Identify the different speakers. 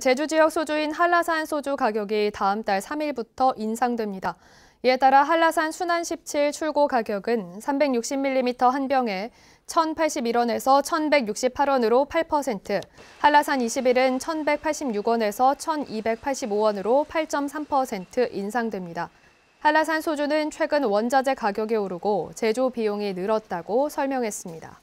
Speaker 1: 제주 지역 소주인 한라산 소주 가격이 다음 달 3일부터 인상됩니다. 이에 따라 한라산 순환 17 출고 가격은 360mm 한 병에 1,081원에서 1,168원으로 8%, 한라산 21은 1,186원에서 1,285원으로 8.3% 인상됩니다. 한라산 소주는 최근 원자재 가격이 오르고 제조 비용이 늘었다고 설명했습니다.